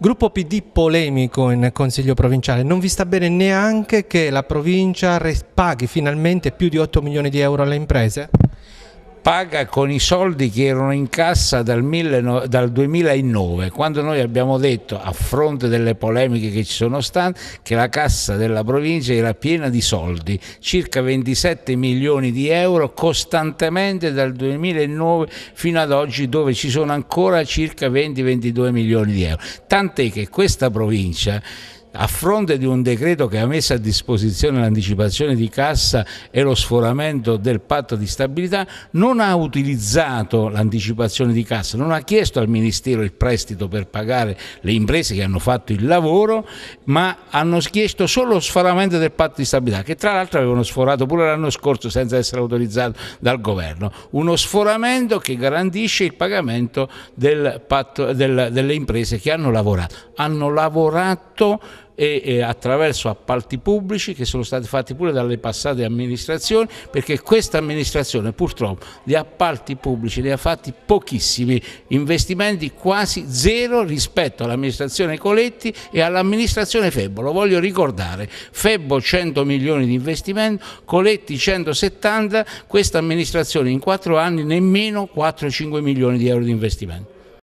Gruppo PD polemico in Consiglio provinciale, non vi sta bene neanche che la provincia paghi finalmente più di 8 milioni di euro alle imprese? paga con i soldi che erano in cassa dal, 2009, quando noi abbiamo detto, a fronte delle polemiche che ci sono state, che la cassa della provincia era piena di soldi, circa 27 milioni di euro costantemente dal 2009 fino ad oggi, dove ci sono ancora circa 20-22 milioni di euro. Tant'è che questa provincia a fronte di un decreto che ha messo a disposizione l'anticipazione di cassa e lo sforamento del patto di stabilità, non ha utilizzato l'anticipazione di cassa, non ha chiesto al Ministero il prestito per pagare le imprese che hanno fatto il lavoro, ma hanno chiesto solo lo sforamento del patto di stabilità, che tra l'altro avevano sforato pure l'anno scorso senza essere autorizzato dal governo. Uno sforamento che garantisce il pagamento del patto, del, delle imprese che hanno lavorato. Hanno lavorato e, e attraverso appalti pubblici che sono stati fatti pure dalle passate amministrazioni perché questa amministrazione purtroppo di appalti pubblici ne ha fatti pochissimi investimenti quasi zero rispetto all'amministrazione Coletti e all'amministrazione Febbo lo voglio ricordare Febbo 100 milioni di investimenti Coletti 170 questa amministrazione in 4 anni nemmeno 4-5 milioni di euro di investimenti